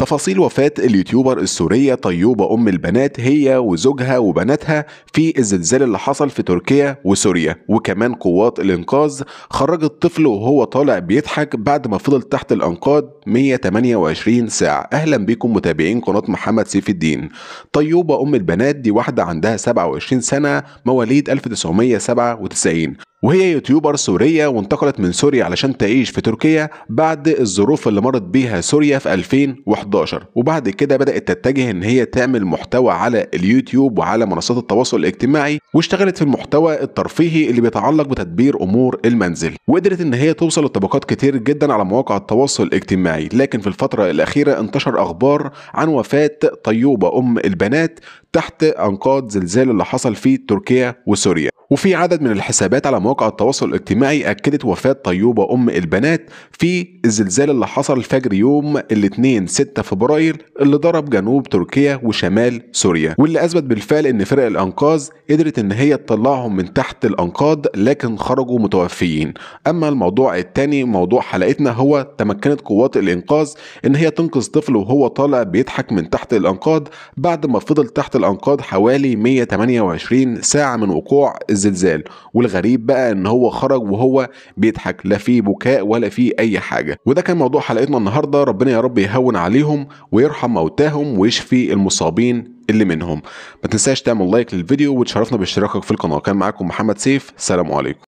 تفاصيل وفاة اليوتيوبر السورية طيوبة أم البنات هي وزوجها وبناتها في الزلزال اللي حصل في تركيا وسوريا وكمان قوات الإنقاذ خرجت طفل وهو طالع بيضحك بعد ما فضل تحت الأنقاض 128 ساعة أهلا بكم متابعين قناة محمد سيف الدين طيوبة أم البنات دي واحدة عندها 27 سنة مواليد 1997 وهي يوتيوبر سورية وانتقلت من سوريا علشان تعيش في تركيا بعد الظروف اللي مرت بيها سوريا في 2011 وبعد كده بدأت تتجه ان هي تعمل محتوى على اليوتيوب وعلى منصات التواصل الاجتماعي واشتغلت في المحتوى الترفيهي اللي بيتعلق بتدبير امور المنزل وقدرت ان هي توصل لطبقات كتير جدا على مواقع التواصل الاجتماعي لكن في الفترة الاخيرة انتشر اخبار عن وفاة طيوبة ام البنات تحت انقاض زلزال اللي حصل في تركيا وسوريا وفي عدد من الحسابات على مواقع التواصل الاجتماعي اكدت وفاه طيوبه ام البنات في الزلزال اللي حصل فجر يوم الاثنين 6 فبراير اللي ضرب جنوب تركيا وشمال سوريا واللي اثبت بالفعل ان فرق الانقاذ قدرت ان هي تطلعهم من تحت الانقاض لكن خرجوا متوفيين اما الموضوع الثاني موضوع حلقتنا هو تمكنت قوات الانقاذ ان هي تنقذ طفل وهو طالع بيضحك من تحت الانقاض بعد ما فضل تحت الأنقاض حوالي 128 ساعة من وقوع الزلزال والغريب بقى إن هو خرج وهو بيضحك لا في بكاء ولا في أي حاجة وده كان موضوع حلقتنا النهاردة ربنا يا رب يهون عليهم ويرحم موتاهم ويشفي المصابين اللي منهم ما تنساش تعمل لايك للفيديو وتشرفنا باشتراكك في القناة كان معاكم محمد سيف سلام عليكم